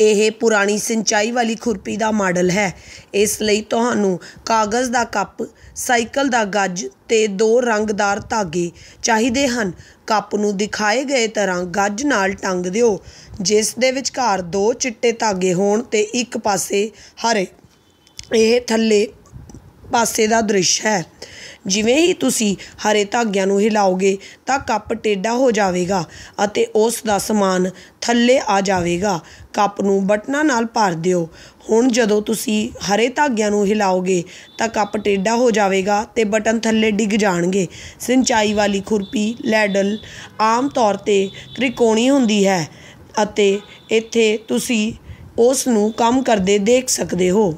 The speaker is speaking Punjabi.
ਇਹ ਪੁਰਾਣੀ ਸਿੰਚਾਈ ਵਾਲੀ ਖੁਰਪੀ ਦਾ ਮਾਡਲ ਹੈ ਇਸ ਲਈ ਤੁਹਾਨੂੰ ਕਾਗਜ਼ ਦਾ ਕੱਪ ਸਾਈਕਲ ਦਾ ਗੱਜ ਤੇ ਦੋ ਰੰਗਦਾਰ ਧਾਗੇ ਚਾਹੀਦੇ ਹਨ ਕੱਪ ਨੂੰ ਦਿਖਾਏ ਗਏ ਤਰ੍ਹਾਂ ਗੱਜ ਨਾਲ ਟੰਗ ਦਿਓ ਜਿਸ ਦੇ ਵਿਚਕਾਰ ਦੋ ਚਿੱਟੇ ਧਾਗੇ ਹੋਣ ਤੇ ਇੱਕ ਪਾਸੇ ਹਰੇ ਇਹ ਥੱਲੇ ਪਾਸੇ ਦਾ ਦ੍ਰਿਸ਼ ਹੈ ਜਿਵੇਂ ਹੀ ਤੁਸੀਂ ਹਰੇ ਧਾਗਿਆਂ ਨੂੰ ਹਿਲਾਓਗੇ ਤਾਂ ਕੱਪ ਟੇਡਾ ਹੋ ਜਾਵੇਗਾ ਅਤੇ ਉਸ ਦਾ ਸਮਾਨ ਥੱਲੇ ਆ ਜਾਵੇਗਾ ਕੱਪ ਨੂੰ ਬਟਨਾ ਨਾਲ ਭਰ ਦਿਓ ਹੁਣ ਜਦੋਂ ਤੁਸੀਂ ਹਰੇ ਧਾਗਿਆਂ ਨੂੰ ਹਿਲਾਓਗੇ ਤਾਂ ਕੱਪ ਟੇਡਾ ਹੋ ਜਾਵੇਗਾ ਤੇ ਬਟਨ ਥੱਲੇ ਡਿੱਗ ਜਾਣਗੇ ਸਿੰਚਾਈ ਵਾਲੀ ਖੁਰਪੀ ਲੈਡਲ ਆਮ ਤੌਰ ਤੇ ਤ੍ਰਿਕੋਣੀ ਹੁੰਦੀ ਹੈ ਅਤੇ ਇੱਥੇ ਤੁਸੀਂ ਉਸ ਨੂੰ ਕੰਮ ਕਰਦੇ ਦੇਖ ਸਕਦੇ ਹੋ